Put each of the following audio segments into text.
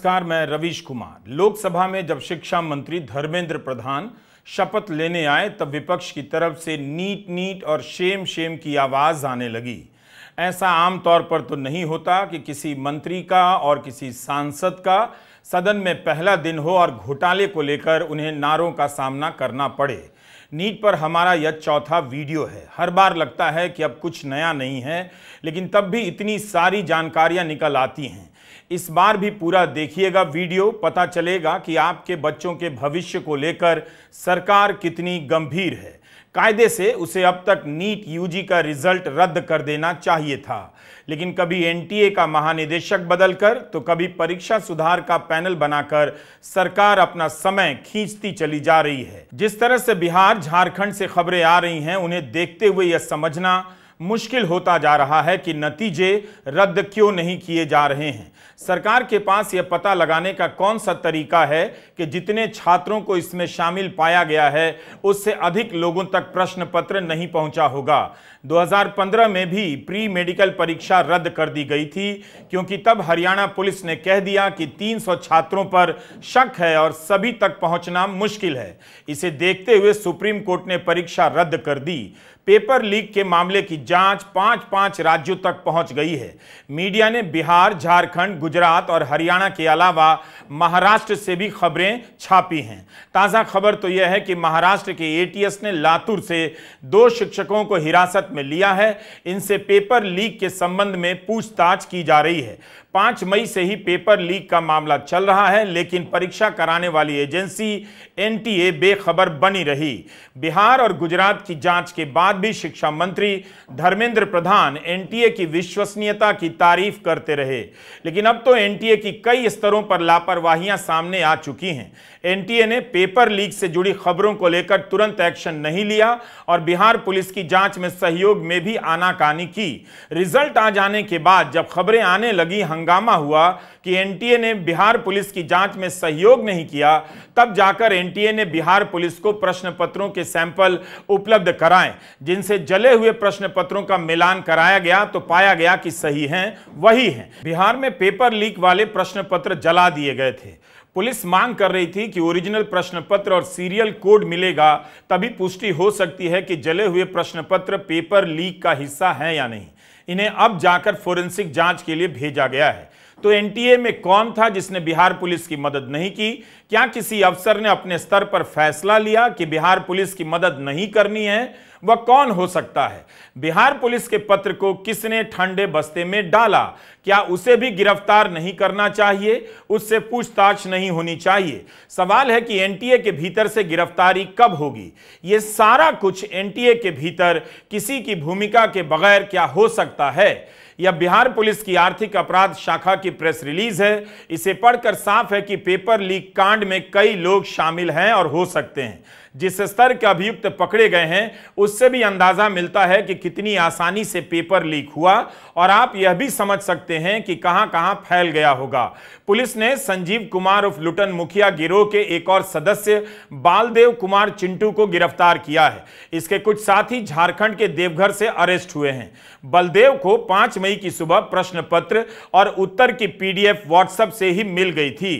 नमस्कार मैं रवीश कुमार लोकसभा में जब शिक्षा मंत्री धर्मेंद्र प्रधान शपथ लेने आए तब विपक्ष की तरफ से नीट नीट और शेम शेम की आवाज़ आने लगी ऐसा आमतौर पर तो नहीं होता कि किसी मंत्री का और किसी सांसद का सदन में पहला दिन हो और घोटाले को लेकर उन्हें नारों का सामना करना पड़े नीट पर हमारा यह चौथा वीडियो है हर बार लगता है कि अब कुछ नया नहीं है लेकिन तब भी इतनी सारी जानकारियां निकल आती हैं इस बार भी पूरा देखिएगा वीडियो पता चलेगा कि आपके बच्चों के भविष्य को लेकर सरकार कितनी गंभीर है कायदे से उसे अब तक नीट यूजी का रिजल्ट रद्द कर देना चाहिए था लेकिन कभी एनटीए का महानिदेशक बदलकर तो कभी परीक्षा सुधार का पैनल बनाकर सरकार अपना समय खींचती चली जा रही है जिस तरह से बिहार झारखंड से खबरें आ रही हैं उन्हें देखते हुए यह समझना मुश्किल होता जा रहा है कि नतीजे रद्द क्यों नहीं किए जा रहे हैं सरकार के पास यह पता लगाने का कौन सा तरीका है कि जितने छात्रों को इसमें शामिल पाया गया है उससे अधिक लोगों तक प्रश्न पत्र नहीं पहुंचा होगा 2015 में भी प्री मेडिकल परीक्षा रद्द कर दी गई थी क्योंकि तब हरियाणा पुलिस ने कह दिया कि 300 छात्रों पर शक है और सभी तक पहुंचना मुश्किल है इसे देखते हुए सुप्रीम कोर्ट ने परीक्षा रद्द कर दी पेपर लीक के मामले की जांच पांच पांच राज्यों तक पहुंच गई है मीडिया ने बिहार झारखंड गुजरात और हरियाणा के अलावा महाराष्ट्र से भी खबरें छापी हैं ताज़ा खबर तो यह है कि महाराष्ट्र के एटीएस ने लातूर से दो शिक्षकों को हिरासत में लिया है इनसे पेपर लीक के संबंध में पूछताछ की जा रही है पाँच मई से ही पेपर लीक का मामला चल रहा है लेकिन परीक्षा कराने वाली एजेंसी एनटीए बेखबर बनी रही बिहार और गुजरात की जांच के बाद भी शिक्षा मंत्री धर्मेंद्र प्रधान एनटीए की विश्वसनीयता की तारीफ करते रहे लेकिन अब तो एनटीए की कई स्तरों पर लापरवाहियां सामने आ चुकी हैं एनटीए ने पेपर लीक से जुड़ी खबरों को लेकर तुरंत एक्शन नहीं लिया और बिहार पुलिस की जांच में सहयोग में भी आनाकानी की रिजल्ट आ जाने के बाद जब खबरें आने लगी हंगामा हुआ कि एनटीए ने बिहार पुलिस की जांच में सहयोग नहीं किया तब जाकर एनटीए ने बिहार पुलिस को प्रश्न पत्रों के सैंपल उपलब्ध कराएं जिनसे जले हुए प्रश्न पत्रों का मिलान कराया गया तो पाया गया कि सही हैं वही हैं बिहार में पेपर लीक वाले प्रश्न पत्र जला दिए गए थे पुलिस मांग कर रही थी कि ओरिजिनल प्रश्न पत्र और सीरियल कोड मिलेगा तभी पुष्टि हो सकती है कि जले हुए प्रश्न पत्र पेपर लीक का हिस्सा है या नहीं इन्हें अब जाकर फोरेंसिक जांच के लिए भेजा गया है तो एनटीए में कौन था जिसने बिहार पुलिस की मदद नहीं की क्या किसी अफसर ने अपने स्तर पर फैसला लिया कि बिहार पुलिस की मदद नहीं करनी है वह कौन हो सकता है बिहार पुलिस के पत्र को किसने ठंडे बस्ते में डाला क्या उसे भी गिरफ्तार नहीं करना चाहिए उससे पूछताछ नहीं होनी चाहिए सवाल है कि एनटीए के भीतर से गिरफ्तारी कब होगी ये सारा कुछ एनटीए के भीतर किसी की भूमिका के बगैर क्या हो सकता है यह बिहार पुलिस की आर्थिक अपराध शाखा की प्रेस रिलीज है इसे पढ़कर साफ है कि पेपर लीक कांड में कई लोग शामिल हैं और हो सकते हैं जिस स्तर के अभियुक्त पकड़े गए हैं उससे भी अंदाजा मिलता है कि कितनी आसानी से पेपर लीक हुआ और आप यह भी समझ सकते हैं कि कहां कहां फैल गया होगा पुलिस ने संजीव कुमार उफ लुटन मुखिया गिरोह के एक और सदस्य बालदेव कुमार चिंटू को गिरफ्तार किया है इसके कुछ साथी झारखंड के देवघर से अरेस्ट हुए हैं बलदेव को पांच मई की सुबह प्रश्न पत्र और उत्तर की पीडीएफ व्हाट्सएप से ही मिल गई थी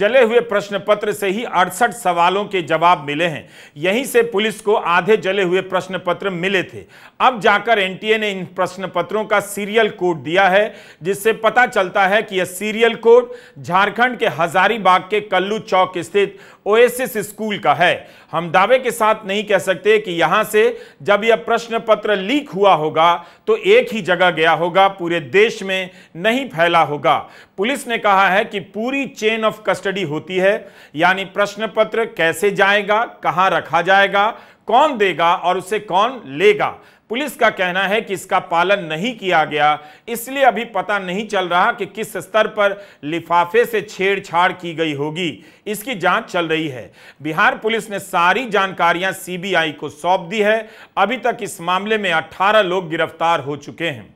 जले हुए प्रश्न पत्र से ही अड़सठ सवालों के जवाब मिले हैं यहीं से पुलिस को आधे जले हुए प्रश्न पत्र मिले थे अब जाकर एनटीए ने इन प्रश्न पत्रों का सीरियल कोड दिया है जिससे पता चलता है कि यह सीरियल कोड झारखंड के हजारीबाग के कल्लू चौक स्थित ओएसएस स्कूल का है हम दावे के साथ नहीं कह सकते कि यहां से जब यह प्रश्न पत्र लीक हुआ होगा तो एक ही जगह गया होगा पूरे देश में नहीं फैला होगा पुलिस ने कहा है कि पूरी चेन ऑफ कस्टडी होती है यानी प्रश्न पत्र कैसे जाएगा कहां रखा जाएगा कौन देगा और उसे कौन लेगा पुलिस का कहना है कि इसका पालन नहीं किया गया इसलिए अभी पता नहीं चल रहा कि किस स्तर पर लिफाफे से छेड़छाड़ की गई होगी इसकी जांच चल रही है बिहार पुलिस ने सारी जानकारियां सीबीआई को सौंप दी है अभी तक इस मामले में 18 लोग गिरफ्तार हो चुके हैं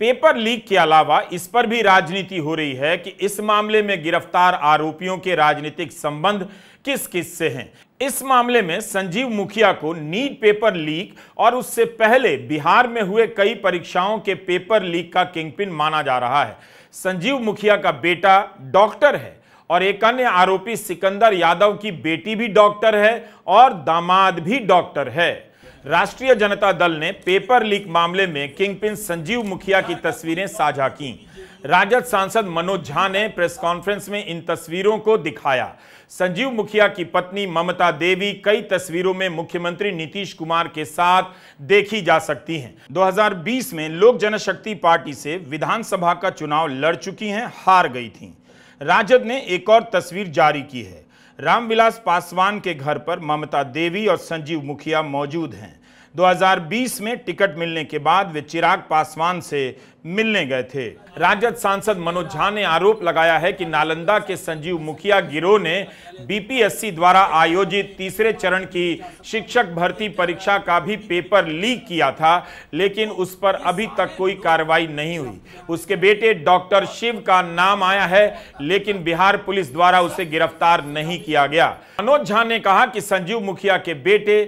पेपर लीक के अलावा इस पर भी राजनीति हो रही है कि इस मामले में गिरफ्तार आरोपियों के राजनीतिक संबंध किस किस से हैं इस मामले में संजीव मुखिया को नीट पेपर लीक और उससे पहले बिहार में हुए कई परीक्षाओं के पेपर लीक का किंगपिन माना जा रहा है संजीव मुखिया का बेटा डॉक्टर है और एक अन्य आरोपी सिकंदर यादव की बेटी भी डॉक्टर है और दामाद भी डॉक्टर है राष्ट्रीय जनता दल ने पेपर लीक मामले में किंगपिन संजीव मुखिया की तस्वीरें साझा की राजद सांसद मनोज झा ने प्रेस कॉन्फ्रेंस में इन तस्वीरों को दिखाया संजीव मुखिया की पत्नी ममता देवी कई तस्वीरों में मुख्यमंत्री नीतीश कुमार के साथ देखी जा सकती हैं 2020 में लोक जनशक्ति पार्टी से विधानसभा का चुनाव लड़ चुकी हैं हार गई थीं राजद ने एक और तस्वीर जारी की है रामविलास पासवान के घर पर ममता देवी और संजीव मुखिया मौजूद हैं 2020 में टिकट मिलने के बाद वे चिराग पासवान से मिलने गए थे राजद सांसद मनोज झा ने आरोप लगाया है कि नालंदा के संजीव मुखिया गिरोह ने बीपीएससी द्वारा आयोजित तीसरे चरण की शिक्षक भर्ती परीक्षा का भी पेपर लीक किया था लेकिन उस पर अभी तक कोई कार्रवाई नहीं हुई उसके बेटे डॉक्टर शिव का नाम आया है लेकिन बिहार पुलिस द्वारा उसे गिरफ्तार नहीं किया गया मनोज झा ने कहा कि संजीव मुखिया के बेटे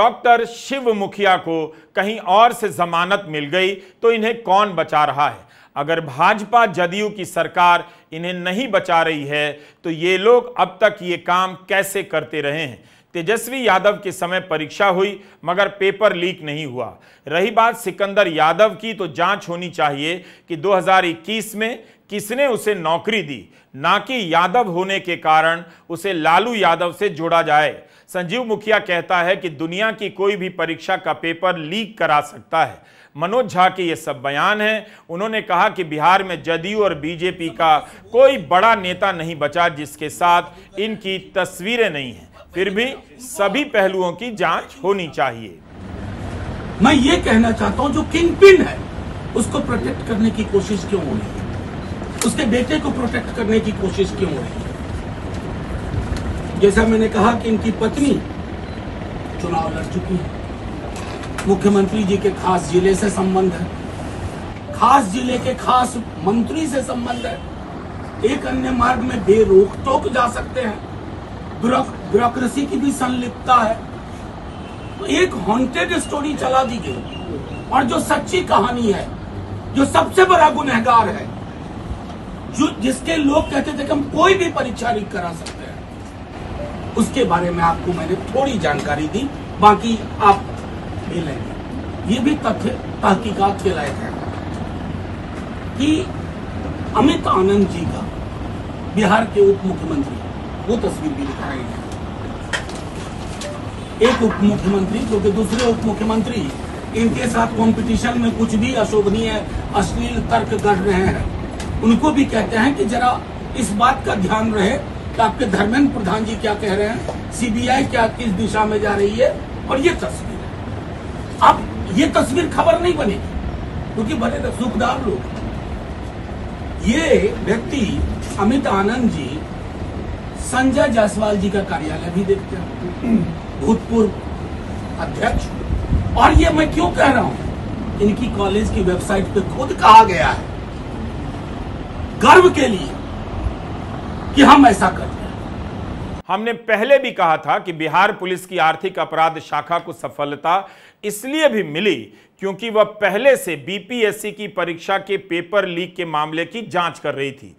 डॉक्टर शिव मुखिया को कहीं और से जमानत मिल गई तो इन्हें कौन बचा रहा है अगर भाजपा जदयू की सरकार इन्हें नहीं बचा रही है तो ये लोग अब तक ये काम कैसे करते रहे हैं तेजस्वी यादव के समय परीक्षा हुई मगर पेपर लीक नहीं हुआ रही बात सिकंदर यादव की तो जांच होनी चाहिए कि 2021 में किसने उसे नौकरी दी ना कि यादव होने के कारण उसे लालू यादव से जोड़ा जाए संजीव मुखिया कहता है कि दुनिया की कोई भी परीक्षा का पेपर लीक करा सकता है मनोज झा के ये सब बयान हैं उन्होंने कहा कि बिहार में जदयू और बीजेपी का कोई बड़ा नेता नहीं बचा जिसके साथ इनकी तस्वीरें नहीं हैं फिर भी सभी पहलुओं की जांच होनी चाहिए मैं ये कहना चाहता हूँ जो किंग पिन है उसको प्रोटेक्ट करने की कोशिश क्यों हो रही है उसके बेटे को प्रोटेक्ट करने की कोशिश क्यों हो रही है जैसा मैंने कहा कि इनकी पत्नी चुनाव लड़ चुकी है मुख्यमंत्री जी के खास जिले से संबंध है खास जिले के खास मंत्री से संबंध है एक अन्य मार्ग में बेरोक टोक जा सकते हैं ब्यूरोक्रेसी की भी संलिप्तता है तो एक हॉन्टेड स्टोरी चला दी गई और जो सच्ची कहानी है जो सबसे बड़ा गुनहगार है जो जिसके लोग कहते थे कि हम कोई भी परीक्षा नहीं करा सकते उसके बारे में आपको मैंने थोड़ी जानकारी दी बाकी आप ले लेंगे ये भी तथ्य तहकीकात के लायक है कि अमित आनंद जी का बिहार के उप मुख्यमंत्री वो तस्वीर भी दिखाई है एक उप मुख्यमंत्री जो कि दूसरे उप मुख्यमंत्री इनके साथ कंपटीशन में कुछ भी अशोभनीय अश्लील तर्क कर रहे हैं उनको भी कहते हैं कि जरा इस बात का ध्यान रहे तो आपके धर्मेंद्र प्रधान जी क्या कह रहे हैं सीबीआई क्या किस दिशा में जा रही है और ये तस्वीर है अब ये तस्वीर खबर नहीं बनेगी क्योंकि बने सुखदार लोग ये व्यक्ति अमित आनंद जी संजय जायसवाल जी का कार्यालय भी देखते हैं भूतपूर्व अध्यक्ष और ये मैं क्यों कह रहा हूं इनकी कॉलेज की वेबसाइट पे खुद कहा गया है गर्व के लिए कि हम ऐसा करें हमने पहले भी कहा था कि बिहार पुलिस की आर्थिक अपराध शाखा को सफलता इसलिए भी मिली क्योंकि वह पहले से बीपीएससी की परीक्षा के पेपर लीक के मामले की जांच कर रही थी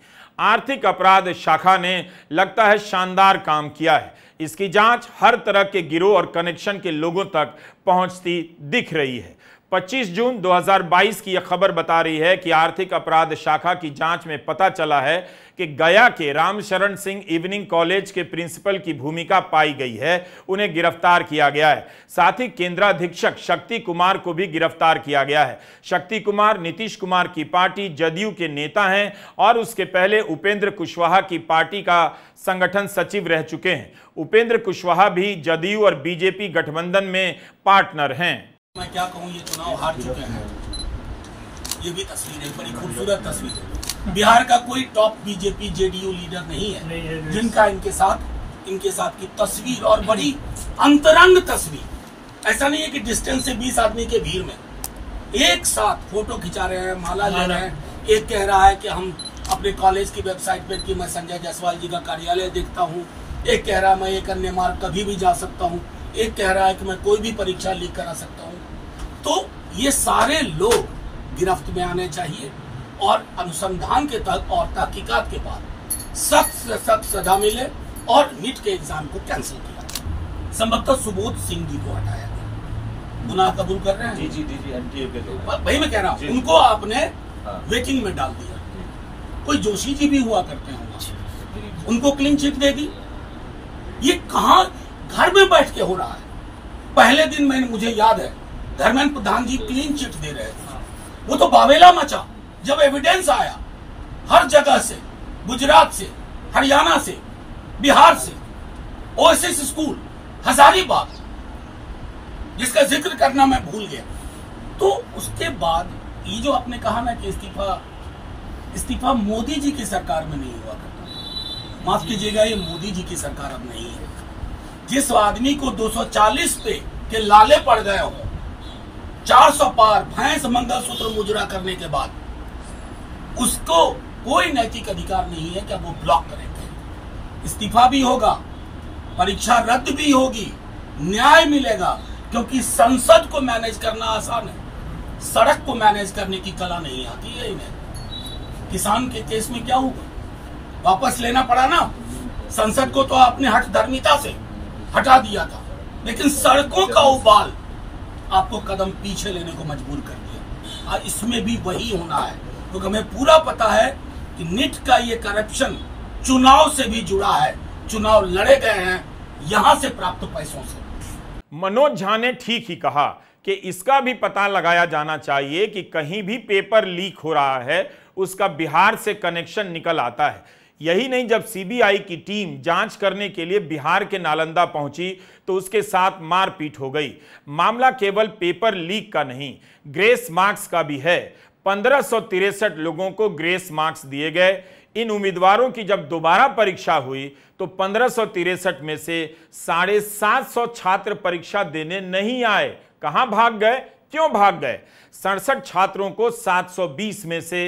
आर्थिक अपराध शाखा ने लगता है शानदार काम किया है इसकी जांच हर तरह के गिरोह और कनेक्शन के लोगों तक पहुंचती दिख रही है 25 जून 2022 की यह खबर बता रही है कि आर्थिक अपराध शाखा की जांच में पता चला है कि गया के रामशरण सिंह इवनिंग कॉलेज के प्रिंसिपल की भूमिका पाई गई है उन्हें गिरफ्तार किया गया है साथ ही केंद्राधीक्षक शक्ति कुमार को भी गिरफ्तार किया गया है शक्ति कुमार नीतीश कुमार की पार्टी जदयू के नेता हैं और उसके पहले उपेंद्र कुशवाहा की पार्टी का संगठन सचिव रह चुके हैं उपेंद्र कुशवाहा भी जदयू और बीजेपी गठबंधन में पार्टनर हैं मैं क्या कहूँ ये चुनाव हार चुके हैं ये भी तस्वीर है बड़ी खूबसूरत तस्वीर है बिहार का कोई टॉप बीजेपी जेडीयू लीडर नहीं है, नहीं है जिनका इनके साथ इनके साथ की तस्वीर और बड़ी अंतरंग तस्वीर ऐसा नहीं है कि डिस्टेंस से बीस आदमी के भीड़ में एक साथ फोटो खिंचा रहे हैं माला ले रहे हैं एक कह रहा है कि हम अपने कॉलेज की वेबसाइट पर कि मैं संजय जायसवाल जी का कार्यालय देखता हूँ एक कह रहा है मैं एक अन्य मार्ग कभी भी जा सकता हूँ एक कह रहा है कि मैं कोई भी परीक्षा लीक करा सकता हूँ तो ये सारे लोग गिरफ्त में आने चाहिए और अनुसंधान के तहत और तहकीकत के बाद सख्त से सख्त सजा मिले और नीट के एग्जाम को कैंसिल किया संभवतः सुबोध सिंह जी को हटाया गया गुनाह कबूल कर रहे हैं जी जी जी जी एनटीए के लोग वही मैं कह रहा हूँ उनको आपने वेटिंग हाँ। में डाल दिया कोई जोशी जी भी हुआ करते हैं उनको क्लीन चिट दे दी ये कहा घर में बैठ के हो रहा है पहले दिन मैंने मुझे याद है धर्मेंद्र प्रधान जी क्लीन चिट दे रहे थे हाँ। वो तो बावेला मचा जब एविडेंस आया हर जगह से गुजरात से हरियाणा से बिहार से ओएसएस स्कूल हजारीबाग जिसका जिक्र करना मैं भूल गया तो उसके बाद ये जो आपने कहा ना कि इस्तीफा इस्तीफा मोदी जी की सरकार में नहीं हुआ करता माफ कीजिएगा ये मोदी जी की सरकार अब नहीं है जिस आदमी को 240 पे के लाले पड़ गए हो 400 पार भैंस मंगलसूत्र मुजरा करने के बाद उसको कोई नैतिक अधिकार नहीं है कि वो ब्लॉक करेंगे इस्तीफा भी होगा परीक्षा रद्द भी होगी न्याय मिलेगा क्योंकि संसद को मैनेज करना आसान है सड़क को मैनेज करने की कला नहीं आती है इन्हें किसान के केस में क्या होगा वापस लेना पड़ा ना संसद को तो आपने हट धर्मिता से हटा दिया था लेकिन सड़कों का उबाल आपको कदम पीछे लेने को मजबूर कर दिया इसमें भी वही होना है क्योंकि तो हमें पूरा पता है कि निट का ये करप्शन चुनाव से भी जुड़ा है चुनाव लड़े गए हैं यहां से प्राप्त पैसों से मनोज झा ने ठीक ही कहा कि इसका भी पता लगाया जाना चाहिए कि कहीं भी पेपर लीक हो रहा है उसका बिहार से कनेक्शन निकल आता है यही नहीं जब सीबीआई की टीम जांच करने के लिए बिहार के नालंदा पहुंची तो उसके साथ मारपीट हो गई मामला केवल पेपर लीक का नहीं ग्रेस मार्क्स का भी है पंद्रह लोगों को ग्रेस मार्क्स दिए गए इन उम्मीदवारों की जब दोबारा परीक्षा हुई तो पंद्रह में से साढ़े सात सौ छात्र परीक्षा देने नहीं आए कहां भाग गए क्यों भाग गए सड़सठ छात्रों को 720 में से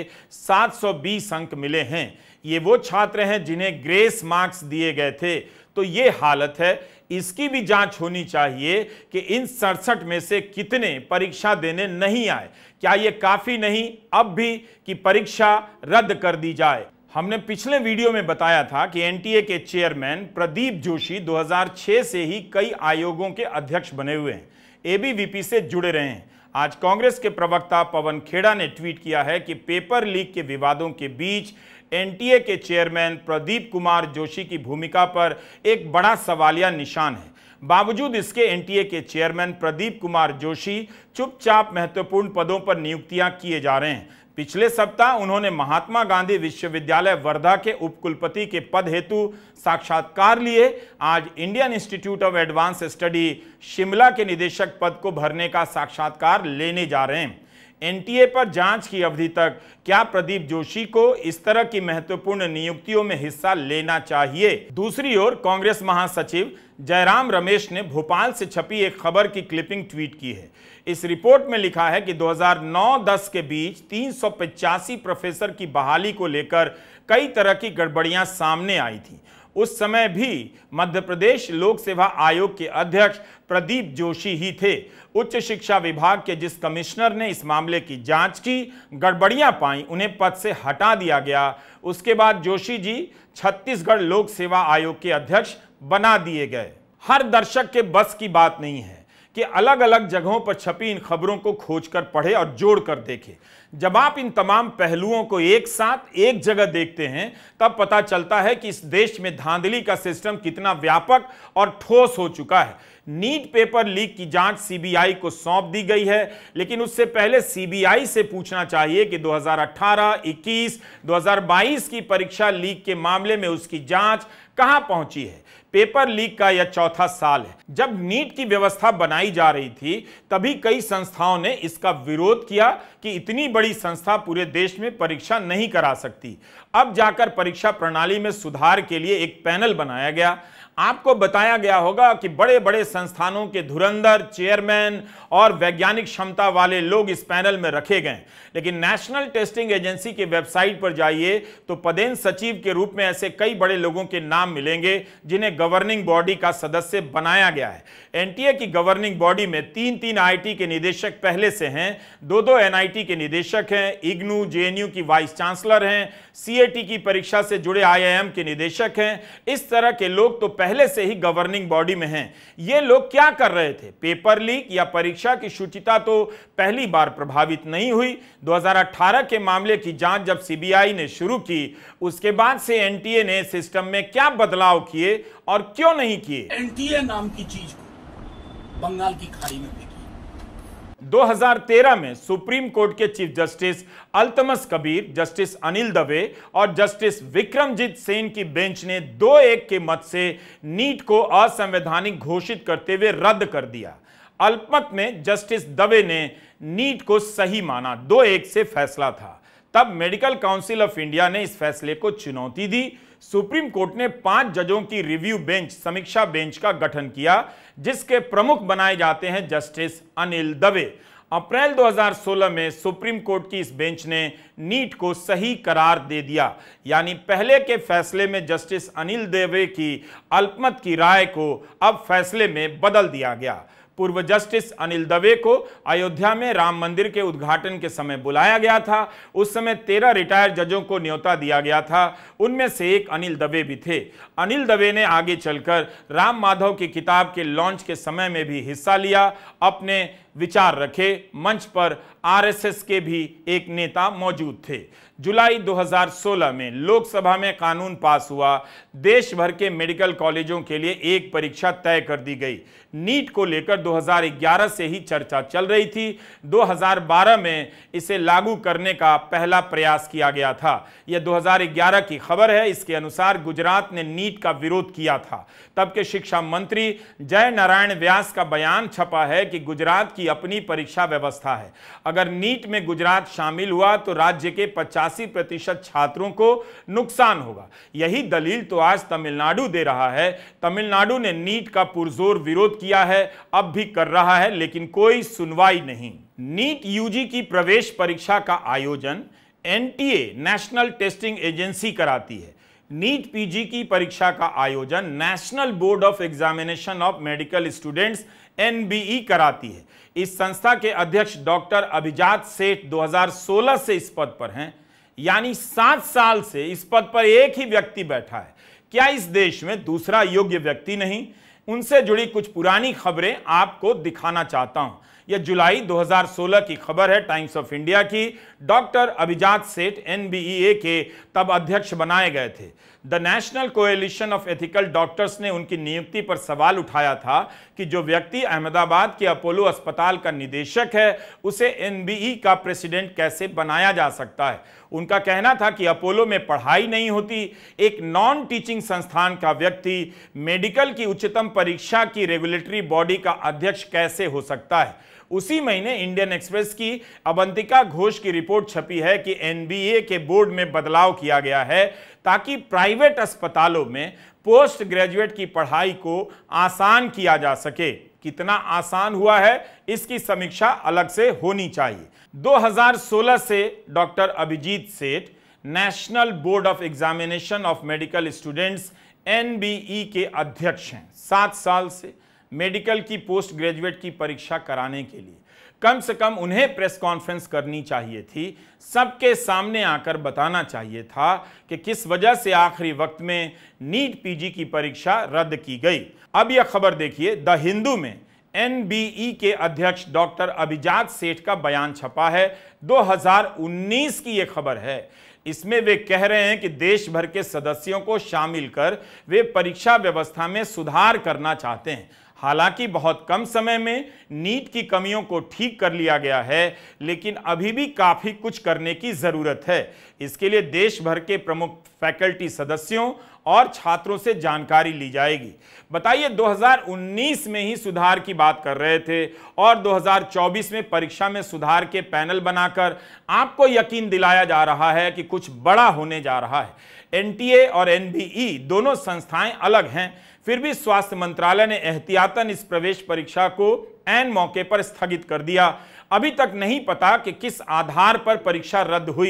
720 अंक मिले हैं ये वो छात्र हैं जिन्हें ग्रेस मार्क्स दिए गए थे तो ये हालत है इसकी भी जांच होनी चाहिए कि इन सड़सठ में से कितने परीक्षा देने नहीं आए क्या ये काफ़ी नहीं अब भी कि परीक्षा रद्द कर दी जाए हमने पिछले वीडियो में बताया था कि एनटीए के चेयरमैन प्रदीप जोशी 2006 से ही कई आयोगों के अध्यक्ष बने हुए हैं एबीवीपी से जुड़े रहे हैं आज कांग्रेस के प्रवक्ता पवन खेड़ा ने ट्वीट किया है कि पेपर लीक के विवादों के बीच एनटीए के चेयरमैन प्रदीप कुमार जोशी की भूमिका पर एक बड़ा सवालिया निशान है बावजूद इसके एनटीए के चेयरमैन प्रदीप कुमार जोशी चुपचाप महत्वपूर्ण पदों पर नियुक्तियां किए जा रहे हैं पिछले सप्ताह उन्होंने महात्मा गांधी विश्वविद्यालय वर्धा के उपकुलपति के पद हेतु साक्षात्कार लिए आज Indian Institute of Advance Study Shimla के निदेशक पद को भरने का साक्षात्कार लेने जा रहे हैं एनटीए पर जांच की अवधि तक क्या प्रदीप जोशी को इस तरह की महत्वपूर्ण नियुक्तियों में हिस्सा लेना चाहिए दूसरी ओर कांग्रेस महासचिव जयराम रमेश ने भोपाल से छपी एक खबर की क्लिपिंग ट्वीट की है इस रिपोर्ट में लिखा है कि 2009-10 के बीच तीन प्रोफेसर की बहाली को लेकर कई तरह की गड़बड़ियां सामने आई थी उस समय भी मध्य प्रदेश लोक सेवा आयोग के अध्यक्ष प्रदीप जोशी ही थे उच्च शिक्षा विभाग के जिस कमिश्नर ने इस मामले की जांच की गड़बड़ियां पाई उन्हें पद से हटा दिया गया उसके बाद जोशी जी छत्तीसगढ़ लोक सेवा आयोग के अध्यक्ष बना दिए गए हर दर्शक के बस की बात नहीं है कि अलग अलग जगहों पर छपी इन खबरों को खोजकर पढ़े और जोड़कर देखें जब आप इन तमाम पहलुओं को एक साथ एक जगह देखते हैं तब पता चलता है कि इस देश में धांधली का सिस्टम कितना व्यापक और ठोस हो चुका है नीट पेपर लीक की जांच सीबीआई को सौंप दी गई है लेकिन उससे पहले सीबीआई से पूछना चाहिए कि 2018, 21, 2022 की परीक्षा लीक के मामले में उसकी जांच कहां पहुंची है पेपर लीक का यह चौथा साल है जब नीट की व्यवस्था बनाई जा रही थी तभी कई संस्थाओं ने इसका विरोध किया कि इतनी बड़ी संस्था पूरे देश में परीक्षा नहीं करा सकती अब जाकर परीक्षा प्रणाली में सुधार के लिए एक पैनल बनाया गया आपको बताया गया होगा कि बड़े बड़े संस्थानों के धुरंधर चेयरमैन और वैज्ञानिक क्षमता वाले लोग इस पैनल में रखे गए लेकिन नेशनल टेस्टिंग एजेंसी के वेबसाइट पर जाइए तो पदेन सचिव के रूप में ऐसे कई बड़े लोगों के नाम मिलेंगे जिन्हें गवर्निंग बॉडी का सदस्य बनाया गया है एनटीए की गवर्निंग बॉडी में तीन तीन आई के निदेशक पहले से हैं दो दो एन के निदेशक हैं इग्नू जे की वाइस चांसलर हैं सी की परीक्षा से जुड़े आई के निदेशक हैं इस तरह के लोग तो पहले से ही गवर्निंग बॉडी में हैं ये लोग क्या कर रहे थे पेपर लीक या परीक्षा की शुचिता तो पहली बार प्रभावित नहीं हुई 2018 के मामले की जांच जब सीबीआई ने शुरू की उसके बाद से एनटीए ने सिस्टम में क्या बदलाव किए और क्यों नहीं किए एनटीए नाम की चीज को बंगाल की खाड़ी में 2013 में सुप्रीम कोर्ट के chief justice Altamas Kabir justice Anil Dave और जस्टिस विक्रमजीत सेन की बेंच ने दो एक के मत से नीट को असंवैधानिक घोषित करते हुए रद्द कर दिया अल्पमत में जस्टिस दवे ने नीट को सही माना दो एक से फैसला था तब मेडिकल काउंसिल ऑफ इंडिया ने इस फैसले को चुनौती दी सुप्रीम कोर्ट ने पांच जजों की रिव्यू बेंच समीक्षा बेंच का गठन किया जिसके प्रमुख बनाए जाते हैं जस्टिस अनिल दवे अप्रैल 2016 में सुप्रीम कोर्ट की इस बेंच ने नीट को सही करार दे दिया यानी पहले के फैसले में जस्टिस अनिल देवे की अल्पमत की राय को अब फैसले में बदल दिया गया पूर्व जस्टिस अनिल दवे को अयोध्या में राम मंदिर के उद्घाटन के समय बुलाया गया था उस समय तेरह रिटायर्ड जजों को न्योता दिया गया था उनमें से एक अनिल दवे भी थे अनिल दवे ने आगे चलकर राम माधव की किताब के लॉन्च के समय में भी हिस्सा लिया अपने विचार रखे मंच पर आरएसएस के भी एक नेता मौजूद थे जुलाई 2016 में लोकसभा में कानून पास हुआ देश भर के मेडिकल कॉलेजों के लिए एक परीक्षा तय कर दी गई नीट को लेकर 2011 से ही चर्चा चल रही थी 2012 में इसे लागू करने का पहला प्रयास किया गया था यह 2011 की खबर है इसके अनुसार गुजरात ने नीट का विरोध किया था तब के शिक्षा मंत्री जय नारायण व्यास का बयान छपा है कि गुजरात की की अपनी परीक्षा व्यवस्था है अगर नीट में गुजरात शामिल हुआ तो राज्य के पचासी प्रतिशत छात्रों को नुकसान होगा यही दलील तो आज तमिलनाडु दे रहा है तमिलनाडु ने नीट का पुरजोर विरोध किया है अब भी कर रहा है लेकिन कोई सुनवाई नहीं नीट यूजी की प्रवेश परीक्षा का आयोजन एनटीए नेशनल टेस्टिंग एजेंसी कराती है नीट पीजी की परीक्षा का आयोजन National Board of Examination of Medical Students NBE कराती है इस संस्था के अध्यक्ष डॉक्टर अभिजात सेठ 2016 से इस पद पर हैं यानी सात साल से इस पद पर एक ही व्यक्ति बैठा है क्या इस देश में दूसरा योग्य व्यक्ति नहीं उनसे जुड़ी कुछ पुरानी खबरें आपको दिखाना चाहता हूं यह जुलाई 2016 की खबर है टाइम्स ऑफ इंडिया की डॉक्टर अभिजात सेठ एनबीईए के तब अध्यक्ष बनाए गए थे the National Coalition of Ethical Doctors ने उनकी नियुक्ति पर सवाल उठाया था कि जो व्यक्ति अहमदाबाद के अपोलो अस्पताल का निदेशक है उसे एनबीई e का प्रेसिडेंट कैसे बनाया जा सकता है उनका कहना था कि अपोलो में पढ़ाई नहीं होती एक नॉन टीचिंग संस्थान का व्यक्ति मेडिकल की उच्चतम परीक्षा की रेगुलेटरी बॉडी का अध्यक्ष कैसे हो सकता है उसी महीने इंडियन एक्सप्रेस की अवंतिका घोष की रिपोर्ट छपी है कि एनबीए के बोर्ड में बदलाव किया गया है ताकि प्राइवेट अस्पतालों में पोस्ट ग्रेजुएट की पढ़ाई को आसान किया जा सके कितना आसान हुआ है इसकी समीक्षा अलग से होनी चाहिए 2016 से doctor Abhijit Seth National Board of Examination of Medical Students NBE के अध्यक्ष हैं सात साल से मेडिकल की पोस्ट ग्रेजुएट की परीक्षा कराने के लिए कम से कम उन्हें प्रेस कॉन्फ्रेंस करनी चाहिए थी सबके सामने आकर बताना चाहिए था कि किस वजह से आखिरी वक्त में नीट पीजी की परीक्षा रद्द की गई अब यह खबर देखिए द हिंदू में एनबीई के अध्यक्ष डॉक्टर अभिजात सेठ का बयान छपा है 2019 की यह खबर है इसमें वे कह रहे हैं कि देश भर के सदस्यों को शामिल कर वे परीक्षा व्यवस्था में सुधार करना चाहते हैं हालांकि बहुत कम समय में नीट की कमियों को ठीक कर लिया गया है लेकिन अभी भी काफ़ी कुछ करने की ज़रूरत है इसके लिए देश भर के प्रमुख फैकल्टी सदस्यों और छात्रों से जानकारी ली जाएगी बताइए 2019 में ही सुधार की बात कर रहे थे और 2024 में परीक्षा में सुधार के पैनल बनाकर आपको यकीन दिलाया जा रहा है कि कुछ बड़ा होने जा रहा है एनटीए और एनबीई दोनों संस्थाएं अलग हैं फिर भी स्वास्थ्य मंत्रालय ने एहतियातन इस प्रवेश परीक्षा को एन मौके पर स्थगित कर दिया अभी तक नहीं पता कि किस आधार पर परीक्षा रद्द हुई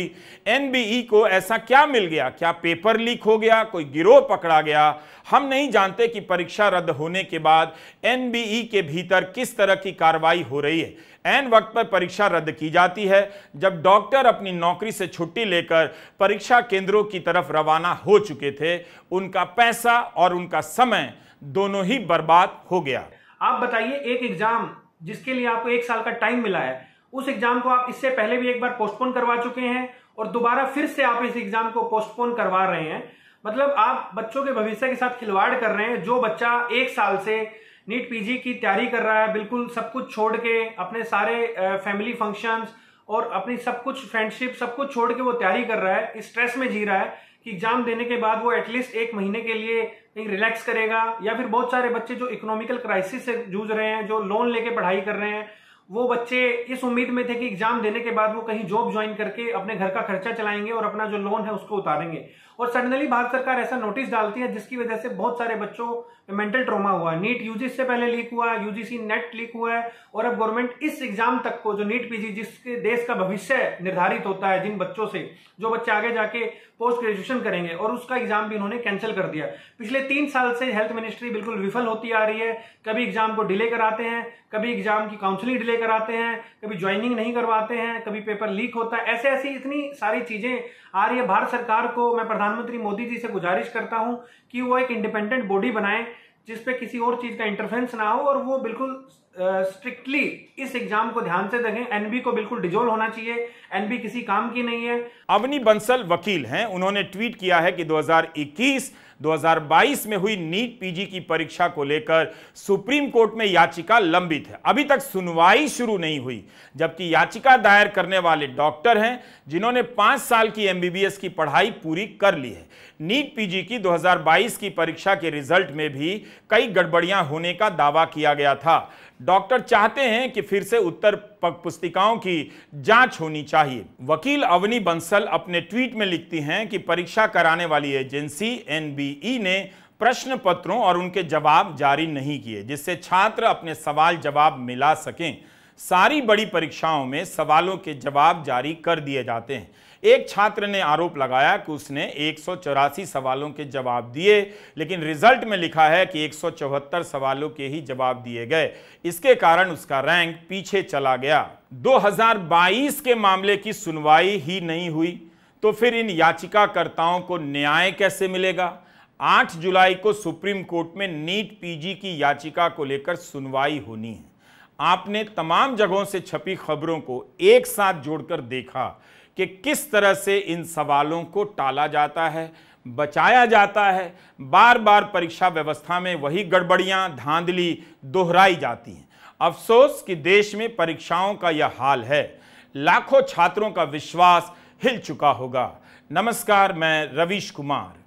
एनबीई को ऐसा क्या मिल गया क्या पेपर लीक हो गया कोई गिरोह पकड़ा गया हम नहीं जानते कि परीक्षा रद्द होने के बाद एनबीई के भीतर किस तरह की कार्रवाई हो रही है एन वक्त पर परीक्षा रद्द की जाती है जब डॉक्टर अपनी नौकरी से छुट्टी लेकर परीक्षा केंद्रों की तरफ रवाना हो चुके थे उनका पैसा और उनका समय दोनों ही बर्बाद हो गया आप बताइए एक एग्जाम जिसके लिए आपको एक साल का टाइम मिला है उस एग्जाम को आप इससे पहले भी एक बार पोस्टपोन करवा चुके हैं और दोबारा फिर से आप इस एग्जाम को पोस्टपोन करवा रहे हैं मतलब आप बच्चों के भविष्य के साथ खिलवाड़ कर रहे हैं जो बच्चा एक साल से नीट पीजी की तैयारी कर रहा है बिल्कुल सब कुछ छोड़ के अपने सारे फैमिली फंक्शंस और अपनी सब कुछ फ्रेंडशिप सब कुछ छोड़ के वो तैयारी कर रहा है स्ट्रेस में जी रहा है कि एग्जाम देने के बाद वो एटलीस्ट एक महीने के लिए रिलैक्स करेगा या फिर बहुत सारे बच्चे जो इकोनॉमिकल क्राइसिस से जूझ रहे हैं जो लोन लेके पढ़ाई कर रहे हैं वो बच्चे इस उम्मीद में थे कि एग्जाम देने के बाद वो कहीं जॉब ज्वाइन करके अपने घर का खर्चा चलाएंगे और अपना जो लोन है उसको उतारेंगे और सडनली भारत सरकार ऐसा नोटिस डालती है जिसकी वजह से बहुत सारे बच्चों में मेंटल ट्रोमा हुआ है नीट यूजीसी से पहले लीक हुआ है यूजीसी नेट लीक हुआ है और अब गवर्नमेंट इस एग्जाम तक को जो नीट पीजी जिसके देश का भविष्य निर्धारित होता है जिन बच्चों से जो बच्चे आगे जाके पोस्ट ग्रेजुएशन करेंगे और उसका एग्जाम भी उन्होंने कैंसिल कर दिया पिछले तीन साल से हेल्थ मिनिस्ट्री बिल्कुल विफल होती आ रही है कभी एग्जाम को डिले कराते हैं कभी एग्जाम की काउंसिलिंग डिले कराते हैं कभी ज्वाइनिंग नहीं करवाते हैं कभी पेपर लीक होता है ऐसे ऐसी इतनी सारी चीजें आ रही है भारत सरकार को मैं प्रधानमंत्री मोदी जी से गुजारिश करता हूं कि वो एक इंडिपेंडेंट बॉडी बनाए जिसपे किसी और चीज का इंटरफेंस ना हो और वो बिल्कुल स्ट्रिक्टली इस एग्जाम को ध्यान से देखें एनबी को बिल्कुल डिजोल होना चाहिए एनबी किसी काम की नहीं है अवनी बंसल वकील हैं उन्होंने ट्वीट किया है कि 2021 2022 में हुई नीट पीजी की परीक्षा को लेकर सुप्रीम कोर्ट में याचिका लंबित है अभी तक सुनवाई शुरू नहीं हुई जबकि याचिका दायर करने वाले डॉक्टर हैं जिन्होंने पांच साल की एमबीबीएस की पढ़ाई पूरी कर ली है नीट पीजी की 2022 की परीक्षा के रिजल्ट में भी कई गड़बड़ियां होने का दावा किया गया था डॉक्टर चाहते हैं कि फिर से उत्तर पुस्तिकाओं की जांच होनी चाहिए वकील अवनी बंसल अपने ट्वीट में लिखती हैं कि परीक्षा कराने वाली एजेंसी एनबीई ने प्रश्न पत्रों और उनके जवाब जारी नहीं किए जिससे छात्र अपने सवाल जवाब मिला सकें सारी बड़ी परीक्षाओं में सवालों के जवाब जारी कर दिए जाते हैं एक छात्र ने आरोप लगाया कि उसने एक सवालों के जवाब दिए लेकिन रिजल्ट में लिखा है कि एक सवालों के ही जवाब दिए गए इसके कारण उसका रैंक पीछे चला गया 2022 के मामले की सुनवाई ही नहीं हुई तो फिर इन याचिकाकर्ताओं को न्याय कैसे मिलेगा 8 जुलाई को सुप्रीम कोर्ट में नीट पीजी की याचिका को लेकर सुनवाई होनी है आपने तमाम जगहों से छपी खबरों को एक साथ जोड़कर देखा कि किस तरह से इन सवालों को टाला जाता है बचाया जाता है बार बार परीक्षा व्यवस्था में वही गड़बड़ियां धांधली दोहराई जाती हैं अफसोस कि देश में परीक्षाओं का यह हाल है लाखों छात्रों का विश्वास हिल चुका होगा नमस्कार मैं रवीश कुमार